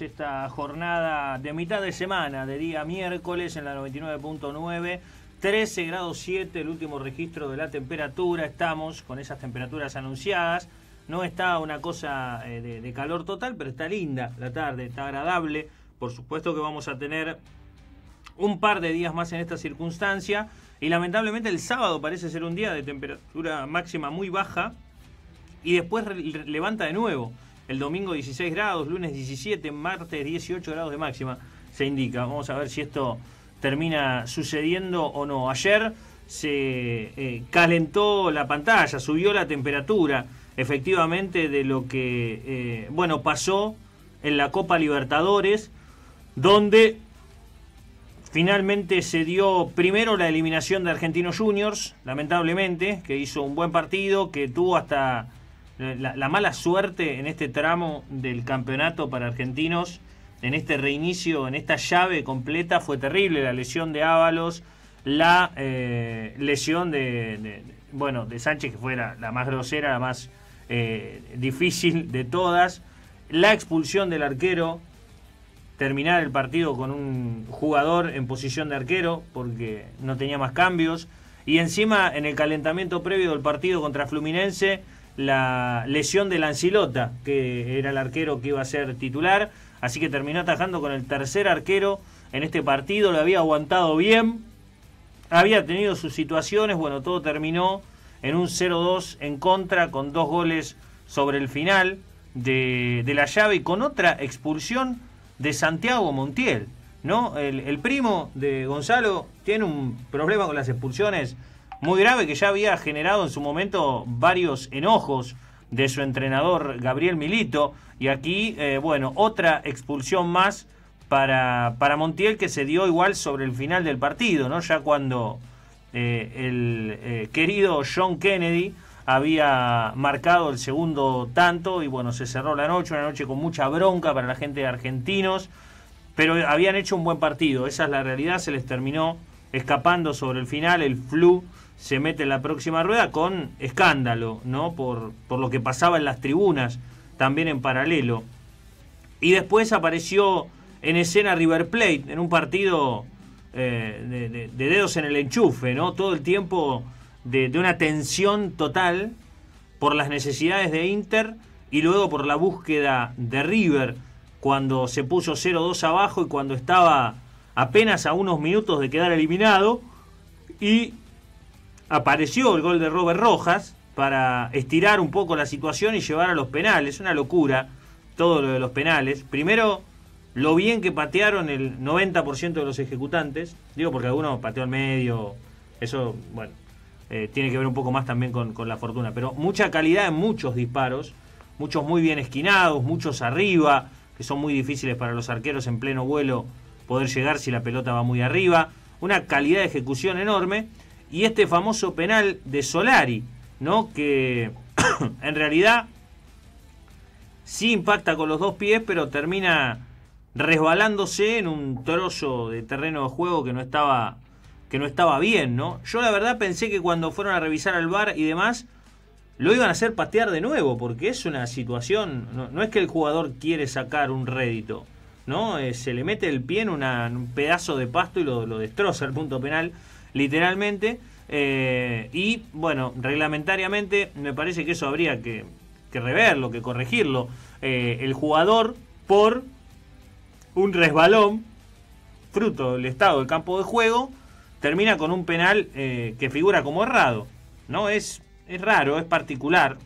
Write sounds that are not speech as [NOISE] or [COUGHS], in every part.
esta jornada de mitad de semana, de día miércoles en la 99.9. 13 grados 7, el último registro de la temperatura. Estamos con esas temperaturas anunciadas. No está una cosa eh, de, de, calor total, pero está linda la tarde, está agradable. Por supuesto que vamos a tener un par de días más en esta circunstancia. Y lamentablemente el sábado parece ser un día de temperatura máxima muy baja. Y después levanta de nuevo. El domingo 16 grados, lunes 17, martes 18 grados de máxima, se indica. Vamos a ver si esto termina sucediendo o no. Ayer se eh, calentó la pantalla, subió la temperatura, efectivamente, de lo que, eh, bueno, pasó en la Copa Libertadores, donde finalmente se dio primero la eliminación de Argentinos Juniors, lamentablemente, que hizo un buen partido, que tuvo hasta la, mala suerte en este tramo del campeonato para argentinos, en este reinicio, en esta llave completa, fue terrible. La lesión de Ábalos, la eh, lesión de, bueno, de Sánchez, que fue la, más grosera, la más eh, difícil de todas, la expulsión del arquero, terminar el partido con un jugador en posición de arquero porque no tenía más cambios. Y encima en el calentamiento previo del partido contra Fluminense la lesión de Lancilota, que era el arquero que iba a ser titular. Así que terminó atajando con el tercer arquero en este partido. Lo había aguantado bien. Había tenido sus situaciones. Bueno, todo terminó en un 0-2 en contra con dos goles sobre el final de, la llave y con otra expulsión de Santiago Montiel. ¿no? El, el primo de Gonzalo tiene un problema con las expulsiones muy grave que ya había generado en su momento varios enojos de su entrenador Gabriel Milito. Y aquí, eh, bueno, otra expulsión más para, Montiel que se dio igual sobre el final del partido, ¿no? Ya cuando eh, el eh, querido John Kennedy había marcado el segundo tanto y bueno, se cerró la noche, una noche con mucha bronca para la gente de Argentinos, pero habían hecho un buen partido, esa es la realidad, se les terminó escapando sobre el final el flu se mete en la próxima rueda con escándalo, ¿no? Por, por lo que pasaba en las tribunas, también en paralelo. Y después apareció en escena River Plate, en un partido eh, de, dedos en el enchufe, ¿no? Todo el tiempo de, de una tensión total por las necesidades de Inter y luego por la búsqueda de River cuando se puso 0-2 abajo y cuando estaba apenas a unos minutos de quedar eliminado y apareció el gol de Robert Rojas para estirar un poco la situación y llevar a los penales. Una locura todo lo de los penales. Primero, lo bien que patearon el 90% de los ejecutantes. Digo porque alguno pateó al medio. Eso, bueno, eh, tiene que ver un poco más también con, con la fortuna. Pero mucha calidad en muchos disparos. Muchos muy bien esquinados, muchos arriba, que son muy difíciles para los arqueros en pleno vuelo poder llegar si la pelota va muy arriba. Una calidad de ejecución enorme y este famoso penal de Solari, ¿no? Que [COUGHS] en realidad sí impacta con los dos pies, pero termina resbalándose en un trozo de terreno de juego que no estaba que no estaba bien, ¿no? Yo la verdad pensé que cuando fueron a revisar al bar y demás lo iban a hacer patear de nuevo, porque es una situación, no, es que el jugador quiere sacar un rédito, ¿no? Eh, se le mete el pie en, un pedazo de pasto y lo destroza el punto penal literalmente. Eh, y bueno, reglamentariamente me parece que eso habría que, que reverlo, que corregirlo. Eh, el jugador por un resbalón, fruto del estado del campo de juego, termina con un penal eh, que figura como errado. ¿no? Es, raro, es particular.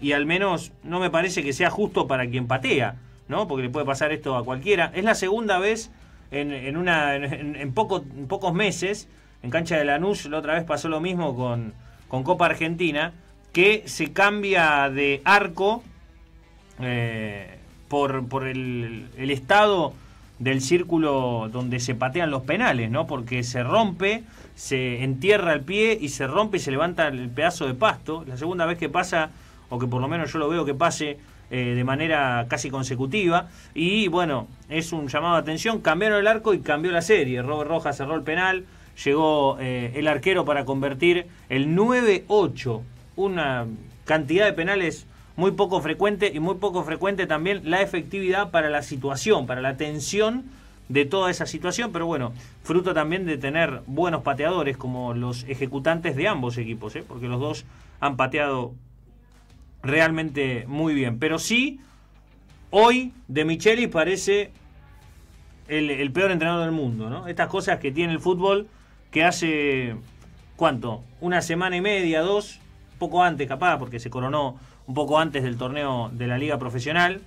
Y al menos no me parece que sea justo para quien patea, ¿no? Porque le puede pasar esto a cualquiera. Es la segunda vez en, en, una, en, en pocos meses en cancha de Lanús la otra vez pasó lo mismo con, Copa Argentina, que se cambia de arco eh, por, el, estado del círculo donde se patean los penales, ¿no? Porque se rompe, se entierra el pie y se rompe y se levanta el pedazo de pasto. La segunda vez que pasa, o que por lo menos yo lo veo que pase eh, de manera casi consecutiva. Y bueno, es un llamado de atención. Cambiaron el arco y cambió la serie. Robert Rojas cerró el penal, llegó eh, el arquero para convertir el 9-8, una cantidad de penales muy poco frecuente y muy poco frecuente también la efectividad para la situación, para la tensión de toda esa situación, pero bueno, fruto también de tener buenos pateadores como los ejecutantes de ambos equipos, ¿eh? porque los dos han pateado realmente muy bien. Pero sí, hoy de Micheli parece el, peor entrenador del mundo, Estas cosas que tiene el fútbol que hace, ¿cuánto? Una semana y media, dos, poco antes capaz, porque se coronó un poco antes del torneo de la liga profesional,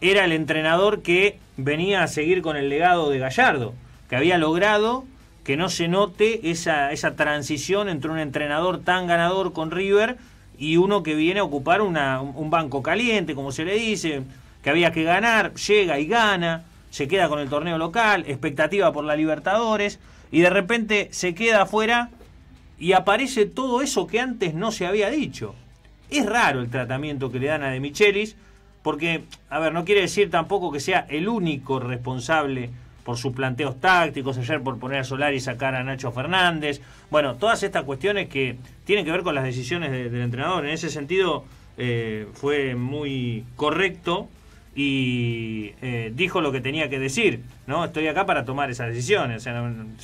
era el entrenador que venía a seguir con el legado de Gallardo, que había logrado que no se note esa, esa transición entre un entrenador tan ganador con River y uno que viene a ocupar una, un banco caliente, como se le dice, que había que ganar, llega y gana, se queda con el torneo local, expectativa por la Libertadores y de repente se queda afuera y aparece todo eso que antes no se había dicho. Es raro el tratamiento que le dan a De Michelis, porque, a ver, no quiere decir tampoco que sea el único responsable por sus planteos tácticos, ayer por poner a Solari y sacar a Nacho Fernández. Bueno, todas estas cuestiones que tienen que ver con las decisiones del entrenador. En ese sentido, eh, fue muy correcto y eh, dijo lo que tenía que decir. ¿no? Estoy acá para tomar esas decisiones. se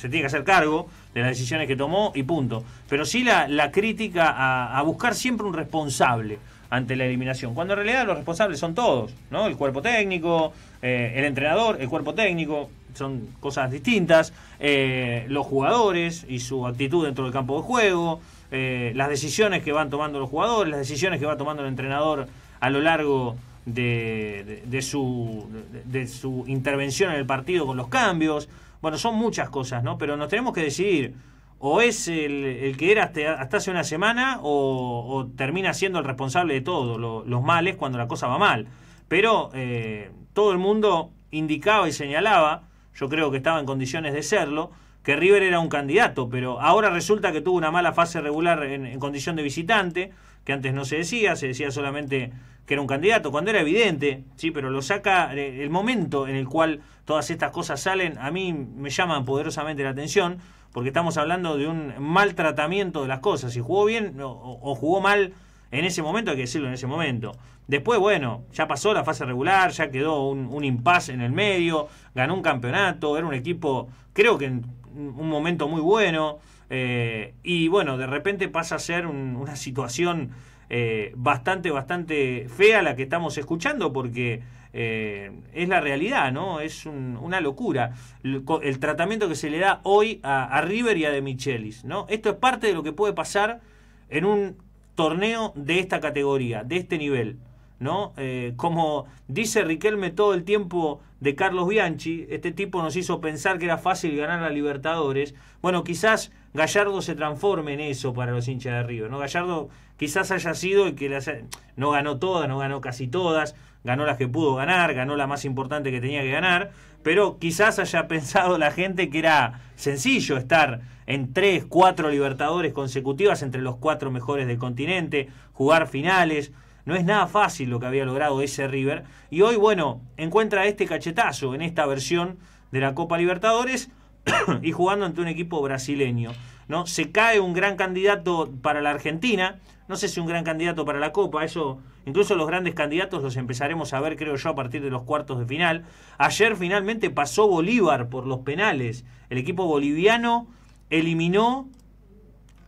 tiene que hacer cargo de las decisiones que tomó y punto. Pero sí la, la crítica a, buscar siempre un responsable ante la eliminación. Cuando en realidad los responsables son todos, ¿no? El cuerpo técnico, eh, el entrenador, el cuerpo técnico, son cosas distintas, eh, los jugadores y su actitud dentro del campo de juego, las decisiones que van tomando los jugadores, las decisiones que va tomando el entrenador a lo largo de, su, de, su, intervención en el partido con los cambios. Bueno, son muchas cosas, ¿no? Pero nos tenemos que decidir, o es el, que era hasta, hace una semana, o, termina siendo el responsable de todo, los males cuando la cosa va mal. Pero eh, todo el mundo indicaba y señalaba, yo creo que estaba en condiciones de serlo, que River era un candidato, pero ahora resulta que tuvo una mala fase regular en condición de visitante, que antes no se decía, se decía solamente que era un candidato, cuando era evidente, sí, pero lo saca eh, el momento en el cual todas estas cosas salen, a mí me llaman poderosamente la atención, porque estamos hablando de un mal tratamiento de las cosas, si jugó bien o, jugó mal en ese momento, hay que decirlo en ese momento. Después, bueno, ya pasó la fase regular, ya quedó un, impasse en el medio, ganó un campeonato, era un equipo, creo que en un momento muy bueno, eh, y bueno, de repente pasa a ser una situación eh, bastante, bastante fea la que estamos escuchando porque eh, es la realidad, ¿no? Es una locura el, tratamiento que se le da hoy a, River y a De Michelis, ¿no? Esto es parte de lo que puede pasar en un torneo de esta categoría, de este nivel, ¿no? Eh, como dice Riquelme todo el tiempo de Carlos Bianchi, este tipo nos hizo pensar que era fácil ganar a Libertadores. Bueno, quizás Gallardo se transforme en eso para los hinchas de River, ¿no? Gallardo quizás haya sido el que no ganó todas, no ganó casi todas, ganó las que pudo ganar, ganó la más importante que tenía que ganar, pero quizás haya [LAUGHS] pensado la gente que era sencillo estar en tres, cuatro Libertadores consecutivas entre los cuatro mejores del continente, jugar finales. No es nada fácil lo que había logrado ese River. Y hoy, bueno, encuentra este cachetazo en esta versión de la Copa Libertadores [COUGHS] y jugando ante un equipo brasileño. ¿no? Se cae un gran candidato para la Argentina, no sé si un gran candidato para la Copa, eso incluso los grandes candidatos los empezaremos a ver, creo yo, a partir de los cuartos de final. Ayer finalmente pasó Bolívar por los penales, el equipo boliviano eliminó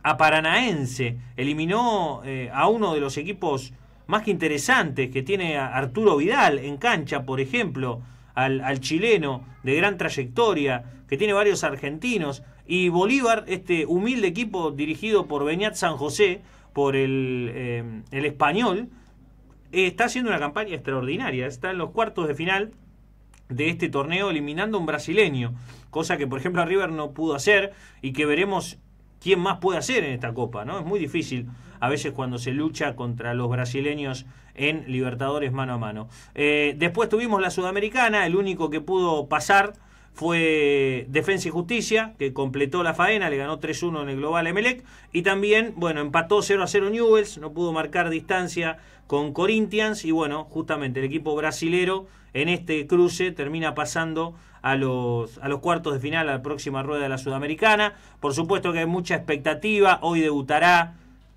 a Paranaense, eliminó eh, a uno de los equipos más que interesantes que tiene Arturo Vidal en cancha, por ejemplo, al, chileno de gran trayectoria, que tiene varios argentinos, y Bolívar, este humilde equipo dirigido por Beñat San José, por eh, el, español, está haciendo una campaña extraordinaria. Está en los cuartos de final de este torneo eliminando a un brasileño, cosa que por ejemplo a River no pudo hacer y que veremos quién más puede hacer en esta copa, ¿no? Es muy difícil a veces cuando se lucha contra los brasileños en Libertadores mano a mano. Eh, después tuvimos la Sudamericana, el único que pudo pasar fue Defensa y Justicia, que completó la faena, le ganó 3-1 en el global Emelec. Y también, bueno, empató 0-0 Newells, no pudo marcar distancia con Corinthians. Y bueno, justamente el equipo brasilero en este cruce termina pasando a los, a los cuartos de final, a la próxima rueda de la Sudamericana. Por supuesto que hay mucha expectativa, hoy debutará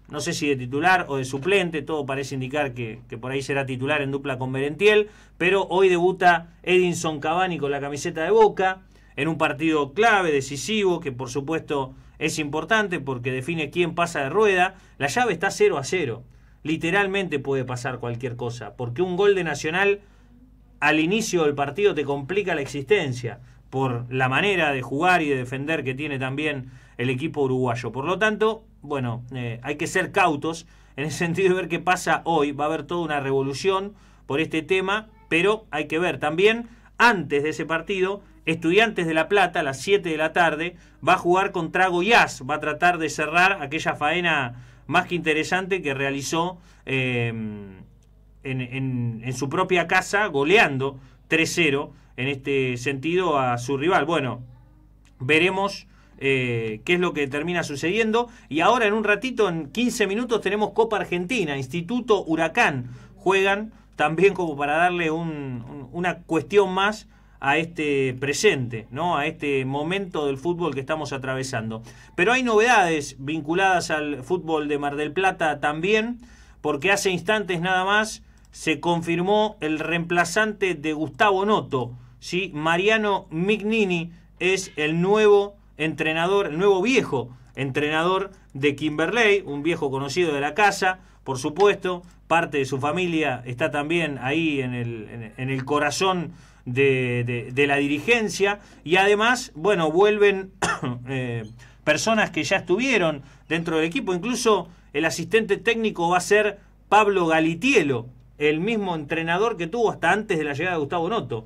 no sé si de titular o de suplente, todo parece indicar que, por ahí será titular en dupla con Berentiel, pero hoy debuta Edinson Cavani con la camiseta de Boca, en un partido clave, decisivo, que por supuesto es importante porque define quién pasa de rueda, la llave está 0 a 0, literalmente puede pasar cualquier cosa, porque un gol de Nacional al inicio del partido te complica la existencia por la manera de jugar y de defender que tiene también el equipo uruguayo. Por lo tanto, bueno, eh, hay que ser cautos en el [LAUGHS] sentido de ver qué pasa hoy. Va a haber toda una revolución por este tema, pero hay que ver también, antes de ese partido, Estudiantes de La Plata, a las 7 de la tarde, va a jugar contra Goiás, va a tratar de cerrar aquella faena más que interesante que realizó em, en, en su propia casa, goleando 3-0 en este sentido a su rival. Bueno, veremos eh, qué es lo que termina sucediendo. Y ahora en un ratito, en 15 minutos, tenemos Copa Argentina, Instituto Huracán. Juegan también como para darle una cuestión más a este presente, ¿no? a este momento del fútbol que estamos atravesando. Pero hay novedades vinculadas al fútbol de Mar del Plata también, porque hace instantes nada más se confirmó el reemplazante de Gustavo Noto, ¿sí? Mariano Mignini es el nuevo entrenador, el nuevo viejo entrenador de Kimberley, un viejo conocido de la casa, por supuesto, parte de su familia está también ahí en el, corazón de, la dirigencia y además, bueno, vuelven [COUGHS] eh, personas que ya estuvieron dentro del equipo, incluso el asistente técnico va a ser Pablo Galitielo, el mismo entrenador que tuvo hasta antes de la llegada de Gustavo Noto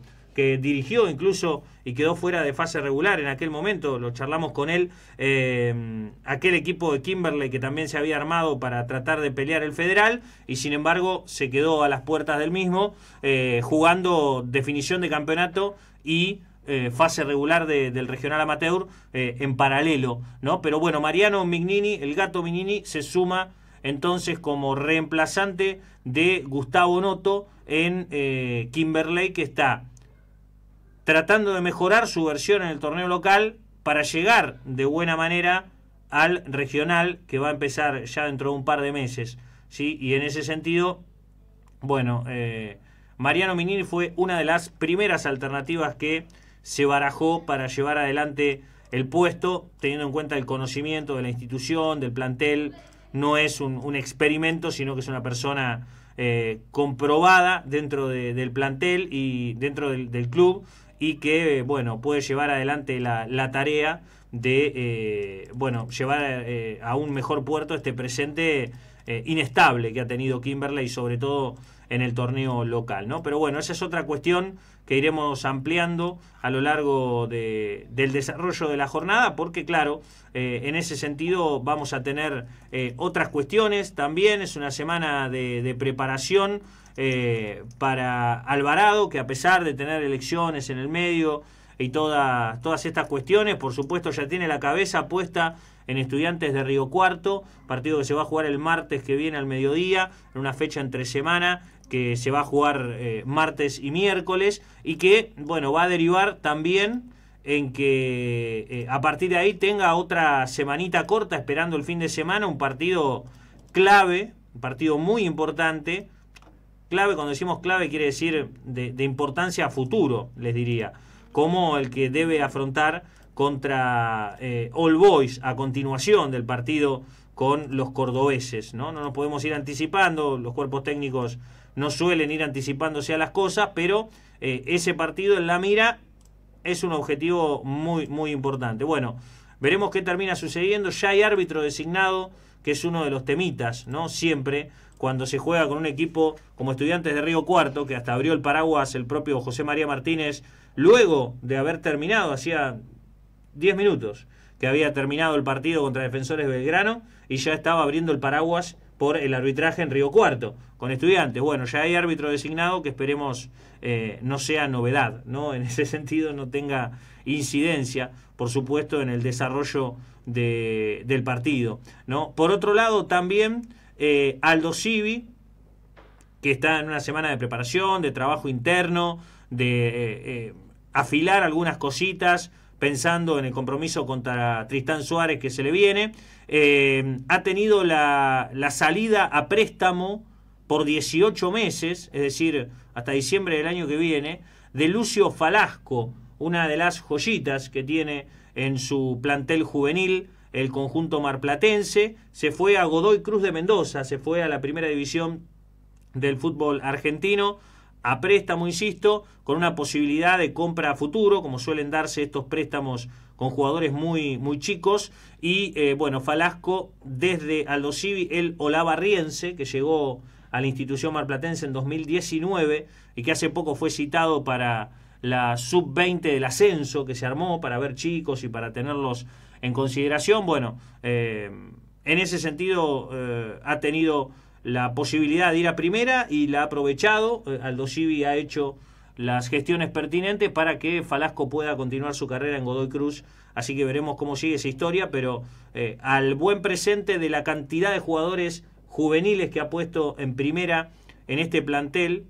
dirigió incluso y quedó fuera de fase regular en aquel momento, lo charlamos con él, eh, aquel equipo de Kimberley que también se había armado para tratar de pelear el federal y sin embargo se quedó a las puertas del mismo eh, jugando definición de campeonato y eh, fase regular del regional amateur en paralelo, ¿no? Pero bueno, Mariano Mignini, el gato Mignini, se suma entonces como reemplazante de Gustavo Noto en Kimberley, que está tratando de mejorar su versión en el torneo local para llegar de buena manera al regional que va a empezar ya dentro de un par de meses. ¿sí? Y en ese sentido, bueno, eh, Mariano Minini fue una de las primeras alternativas que se barajó para llevar adelante el puesto, teniendo en cuenta el conocimiento de la institución, del plantel. No es un, experimento, sino que es una persona eh, comprobada dentro del plantel y dentro del club y que, bueno, puede llevar adelante la, tarea de, eh, bueno, llevar eh, a un mejor puerto este presente eh, inestable que ha tenido Kimberley, sobre todo en el torneo local, ¿no? Pero bueno, esa es otra cuestión que iremos ampliando a lo largo de, del desarrollo de la jornada, porque claro, en ese sentido vamos a tener otras cuestiones también, es una semana de preparación eh, para Alvarado, que a pesar de tener elecciones en el medio y todas estas cuestiones, por supuesto ya tiene la cabeza puesta en Estudiantes de Río Cuarto, partido que se va a jugar el martes que viene al mediodía, en una fecha entre semana que se va a jugar eh, martes y miércoles y que, bueno, va a derivar también en que eh, a partir de ahí tenga otra semanita corta esperando el fin de semana, un partido clave, un partido muy importante Clave, cuando decimos clave, quiere decir de, importancia a futuro, les diría, como el que debe afrontar contra eh, All Boys a continuación del partido con los cordobeses. ¿no? no nos podemos ir anticipando, los cuerpos técnicos no suelen ir anticipándose a las cosas, pero eh, ese partido en la mira es un objetivo muy, muy importante. Bueno, veremos qué termina sucediendo. Ya hay árbitro designado, que es uno de los temitas, ¿no? Siempre cuando se juega con un equipo como Estudiantes de Río Cuarto, que hasta abrió el paraguas el propio José María Martínez, luego de haber terminado, hacía 10 minutos que había terminado el partido contra Defensores Belgrano y ya estaba abriendo el paraguas por el arbitraje en Río Cuarto con Estudiantes. Bueno, ya hay árbitro designado que esperemos eh, no sea novedad, ¿no? [LAUGHS] En ese sentido no tenga incidencia, por supuesto, en el desarrollo de, del partido, ¿no? Por otro lado, también eh, Aldo Civi, que está en una semana de preparación, de trabajo interno, de eh, eh, afilar algunas cositas, pensando en el compromiso contra Tristán Suárez que se le viene. ha tenido la, la, salida a préstamo por 18 meses, es decir, hasta diciembre del año que viene, de Lucio Falasco, una de las joyitas que tiene en su plantel juvenil el conjunto marplatense, se fue a Godoy Cruz de Mendoza, se fue a la primera división del fútbol argentino, a préstamo, insisto, con una posibilidad de compra a futuro, como suelen darse estos préstamos con jugadores muy, muy chicos. Y eh, bueno, Falasco desde Aldo el olavarriense, que llegó a la institución marplatense en 2019 y que hace poco fue citado para la sub-20 del ascenso que se armó para ver chicos y para tenerlos en consideración. Bueno, eh, en ese sentido eh, ha tenido la posibilidad de ir a primera y la ha aprovechado. Eh, Aldo Civi ha hecho las gestiones pertinentes para que Falasco pueda continuar su carrera en Godoy Cruz. Así que veremos cómo sigue esa historia, pero al buen presente de la cantidad de jugadores juveniles que ha puesto en primera en este plantel,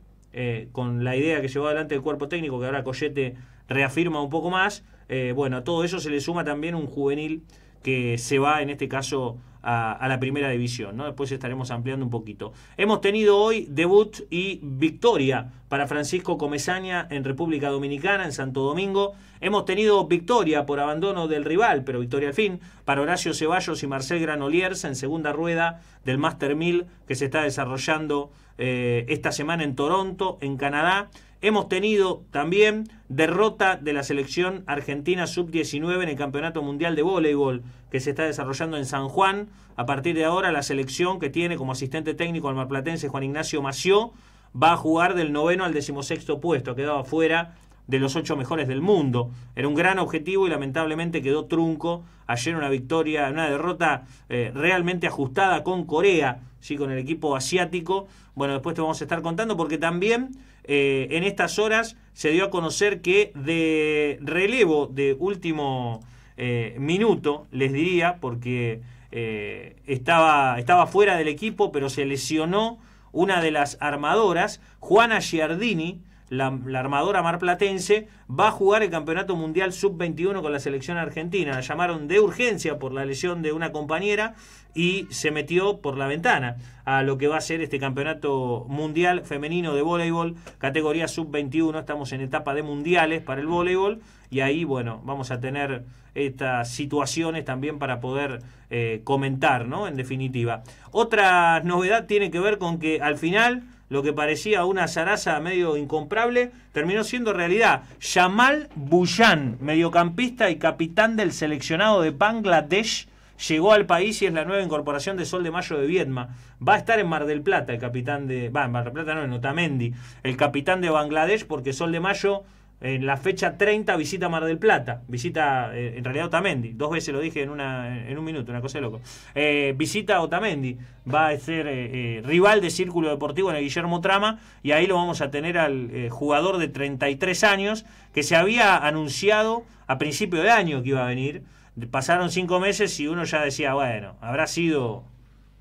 con la idea que llevó adelante el cuerpo técnico, que ahora Collete reafirma un poco más, eh, bueno, a todo eso se le suma también un juvenil que se va, en este caso, a, la primera división. ¿no? Después estaremos ampliando un poquito. Hemos tenido hoy debut y victoria para Francisco Comezaña en República Dominicana, en Santo Domingo. Hemos tenido victoria por abandono del rival, pero victoria al fin, para Horacio Ceballos y Marcel Granoliers en segunda rueda del Master 1000 que se está desarrollando eh, esta semana en Toronto, en Canadá. Hemos tenido también derrota de la selección argentina sub-19 en el Campeonato Mundial de Voleibol que se está desarrollando en San Juan. A partir de ahora la selección que tiene como asistente técnico al marplatense Juan Ignacio Mació va a jugar del noveno al decimosexto puesto. Quedaba fuera de los ocho mejores del mundo. Era un gran objetivo y lamentablemente quedó trunco. Ayer una victoria, una derrota eh, realmente ajustada con Corea, ¿sí? con el equipo asiático. Bueno, después te vamos a estar contando porque también eh, en estas horas se dio a conocer que de relevo de último eh, minuto, les diría, porque eh, estaba, estaba fuera del equipo, pero se lesionó una de las armadoras, Juana Giardini, la, armadora marplatense, va a jugar el Campeonato Mundial Sub-21 con la selección argentina. La llamaron de urgencia por la lesión de una compañera y se metió por la ventana a lo que va a ser este Campeonato Mundial Femenino de Voleibol, categoría Sub-21. Estamos en etapa de mundiales para el voleibol y ahí, bueno, vamos a tener estas situaciones también para poder eh, comentar, ¿no? En definitiva. Otra novedad tiene que ver con que al final lo que parecía una zaraza medio incomprable, terminó siendo realidad. Yamal Buyan, mediocampista y capitán del seleccionado de Bangladesh, llegó al país y es la nueva incorporación de Sol de Mayo de vietnam Va a estar en Mar del Plata el capitán de. Va, en Mar del Plata no, en Otamendi. El capitán de Bangladesh, porque Sol de Mayo en la fecha 30 visita Mar del Plata. Visita, eh, en realidad, Otamendi. Dos veces lo dije en, una, en un minuto, una cosa de loco. Eh, visita Otamendi. Va a ser eh, eh, rival de Círculo Deportivo en el Guillermo Trama. Y ahí lo vamos a tener al jugador de 33 años que se había anunciado a principio de año que iba a venir. Pasaron cinco meses y uno ya decía, bueno, habrá sido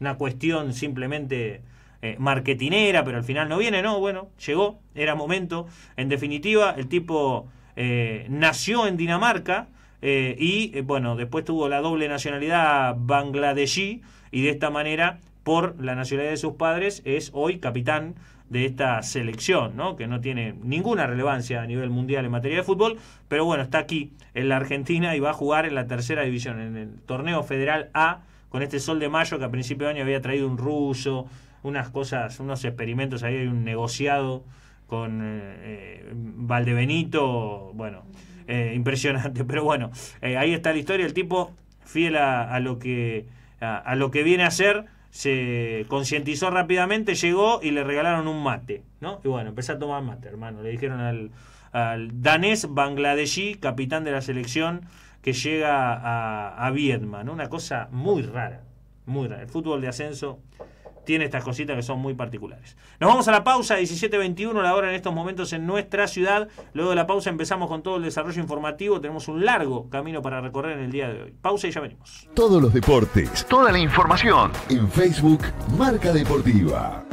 una cuestión simplemente eh, marketinera, pero al final no viene, no, bueno, llegó, era momento. En definitiva, el tipo eh, nació en Dinamarca eh, y, eh, bueno, después tuvo la doble nacionalidad bangladesí y de esta manera, por la nacionalidad de sus padres, es hoy capitán de esta selección, ¿no? que no tiene ninguna relevancia a nivel mundial en materia de fútbol, pero bueno, está aquí en la Argentina y va a jugar en la tercera división, en el torneo federal A, con este sol de mayo que a principio de año había traído un ruso, unas cosas, unos experimentos ahí, hay un negociado con eh, eh, Valdebenito, bueno, eh, [LAUGHS] impresionante, pero bueno, ahí está la historia, el tipo fiel a, a lo, que, a, lo que viene a ser, se concientizó rápidamente, llegó y le regalaron un mate, ¿no? Y bueno, empezó a tomar mate, hermano, le dijeron al, al danés Bangladeshi, capitán de la selección, que llega a, a Una cosa muy rara, muy rara, el fútbol de ascenso tiene estas cositas que son muy particulares. Nos vamos a la pausa, 17.21 la hora en estos momentos en nuestra ciudad. Luego de la pausa empezamos con todo el desarrollo informativo. Tenemos un largo camino para recorrer en el día de hoy. Pausa y ya venimos. Todos los deportes, toda la información. En Facebook, Marca Deportiva.